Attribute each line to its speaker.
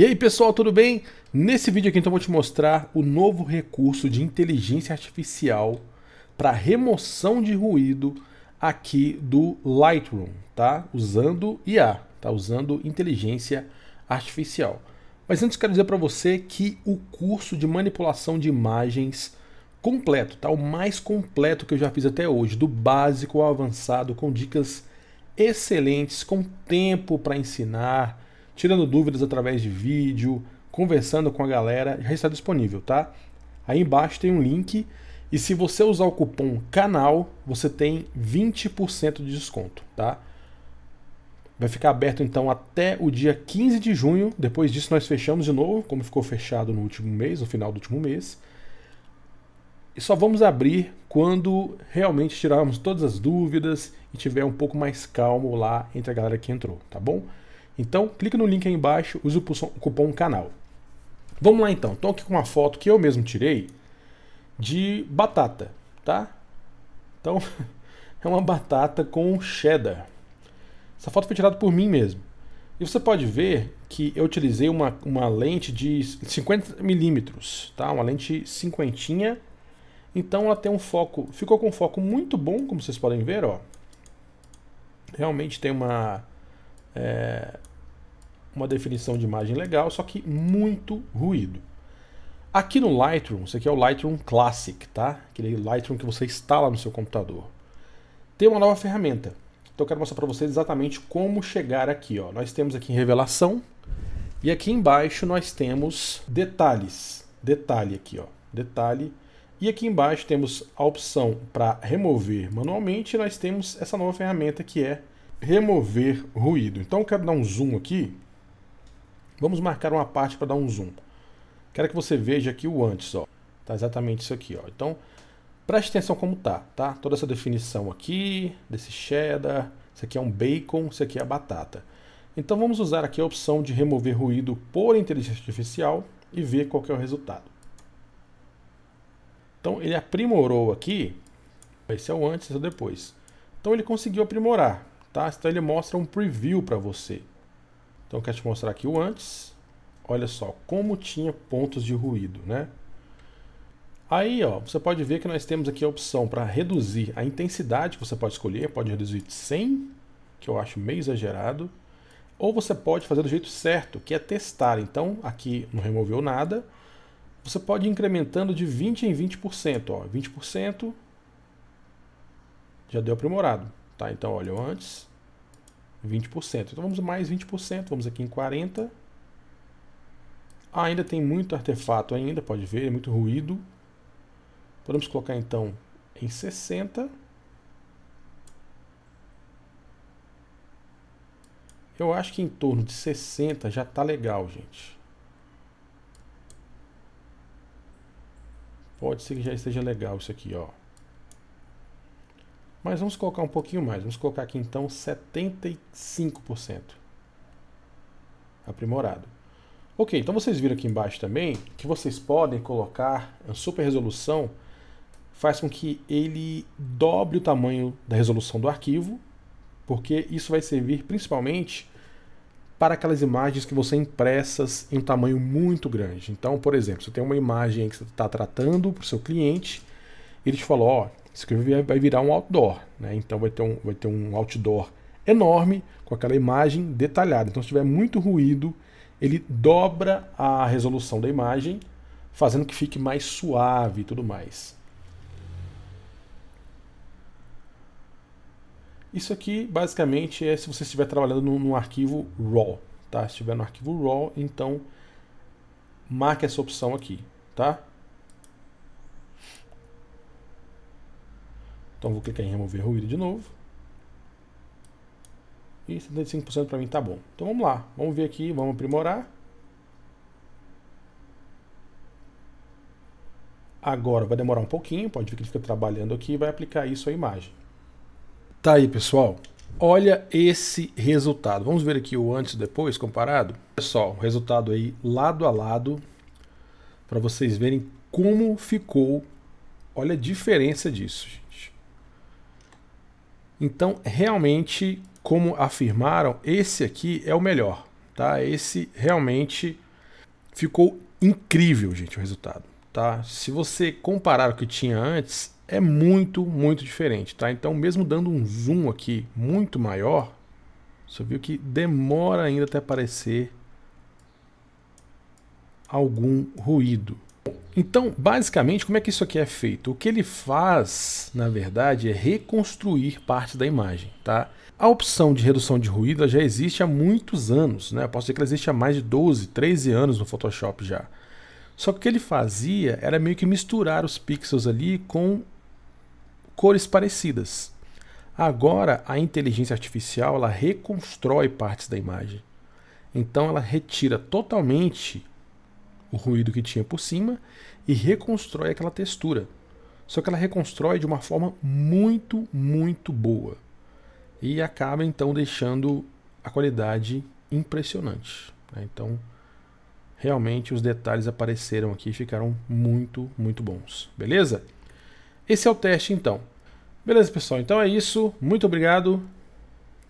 Speaker 1: E aí pessoal, tudo bem? Nesse vídeo aqui então vou te mostrar o novo recurso de inteligência artificial para remoção de ruído aqui do Lightroom, tá? Usando IA, tá? Usando inteligência artificial. Mas antes quero dizer para você que o curso de manipulação de imagens completo, tá? O mais completo que eu já fiz até hoje, do básico ao avançado, com dicas excelentes, com tempo para ensinar, tirando dúvidas através de vídeo, conversando com a galera, já está disponível, tá? Aí embaixo tem um link e se você usar o cupom canal, você tem 20% de desconto, tá? Vai ficar aberto então até o dia 15 de junho. Depois disso nós fechamos de novo, como ficou fechado no último mês, no final do último mês. E só vamos abrir quando realmente tirarmos todas as dúvidas e tiver um pouco mais calmo lá entre a galera que entrou, tá bom? Então, clique no link aí embaixo, use o cupom canal. Vamos lá então. Estou aqui com uma foto que eu mesmo tirei de batata, tá? Então, é uma batata com cheddar. Essa foto foi tirada por mim mesmo. E você pode ver que eu utilizei uma, uma lente de 50 milímetros, tá? Uma lente cinquentinha. Então ela tem um foco, ficou com um foco muito bom, como vocês podem ver, ó. Realmente tem uma, é, uma definição de imagem legal, só que muito ruído. Aqui no Lightroom, isso aqui é o Lightroom Classic, tá? Aquele Lightroom que você instala no seu computador. Tem uma nova ferramenta. Então eu quero mostrar para vocês exatamente como chegar aqui, ó. Nós temos aqui em revelação e aqui embaixo nós temos detalhes. Detalhe aqui, ó. Detalhe. E aqui embaixo temos a opção para remover manualmente e nós temos essa nova ferramenta que é remover ruído. Então eu quero dar um zoom aqui Vamos marcar uma parte para dar um zoom. Quero que você veja aqui o antes, ó. Tá exatamente isso aqui, ó. Então, preste atenção como tá, tá? Toda essa definição aqui, desse cheddar, isso aqui é um bacon, isso aqui é a batata. Então vamos usar aqui a opção de remover ruído por inteligência artificial e ver qual é o resultado. Então ele aprimorou aqui, esse é o antes e é o depois. Então ele conseguiu aprimorar, tá? Então ele mostra um preview para você. Então, quero te mostrar aqui o antes. Olha só como tinha pontos de ruído, né? Aí, ó, você pode ver que nós temos aqui a opção para reduzir a intensidade que você pode escolher. Pode reduzir de 100, que eu acho meio exagerado. Ou você pode fazer do jeito certo, que é testar. Então, aqui não removeu nada. Você pode ir incrementando de 20 em 20%. Ó. 20% já deu aprimorado. Tá? Então, olha, antes 20%. Então vamos mais 20%, vamos aqui em 40%. Ah, ainda tem muito artefato ainda, pode ver, é muito ruído. Podemos colocar então em 60%. Eu acho que em torno de 60 já tá legal, gente. Pode ser que já esteja legal isso aqui, ó. Mas vamos colocar um pouquinho mais, vamos colocar aqui então 75% aprimorado. Ok, então vocês viram aqui embaixo também que vocês podem colocar a super resolução faz com que ele dobre o tamanho da resolução do arquivo, porque isso vai servir principalmente para aquelas imagens que você impressas em um tamanho muito grande. Então, por exemplo, você tem uma imagem que você está tratando para o seu cliente, ele te falou, ó, isso aqui vai virar um outdoor, né? Então vai ter um, vai ter um outdoor enorme com aquela imagem detalhada. Então se tiver muito ruído, ele dobra a resolução da imagem, fazendo que fique mais suave e tudo mais. Isso aqui basicamente é se você estiver trabalhando num, num arquivo RAW, tá? Se estiver no arquivo RAW, então marque essa opção aqui, tá? Então vou clicar em remover ruído de novo. E 75% para mim tá bom. Então vamos lá, vamos ver aqui, vamos aprimorar. Agora vai demorar um pouquinho, pode ver que ele fica trabalhando aqui e vai aplicar isso à imagem. Tá aí, pessoal. Olha esse resultado. Vamos ver aqui o antes e depois comparado. Pessoal, resultado aí lado a lado para vocês verem como ficou. Olha a diferença disso, gente. Então, realmente, como afirmaram, esse aqui é o melhor, tá? Esse realmente ficou incrível, gente, o resultado, tá? Se você comparar o que tinha antes, é muito, muito diferente, tá? Então, mesmo dando um zoom aqui muito maior, você viu que demora ainda até aparecer algum ruído, então, basicamente, como é que isso aqui é feito? O que ele faz, na verdade, é reconstruir parte da imagem, tá? A opção de redução de ruído já existe há muitos anos, né? Eu posso dizer que ela existe há mais de 12, 13 anos no Photoshop já. Só que o que ele fazia era meio que misturar os pixels ali com cores parecidas. Agora, a inteligência artificial, ela reconstrói partes da imagem. Então ela retira totalmente o ruído que tinha por cima e reconstrói aquela textura. Só que ela reconstrói de uma forma muito, muito boa. E acaba então deixando a qualidade impressionante. Né? Então, realmente os detalhes apareceram aqui e ficaram muito, muito bons. Beleza? Esse é o teste então. Beleza, pessoal? Então é isso. Muito obrigado.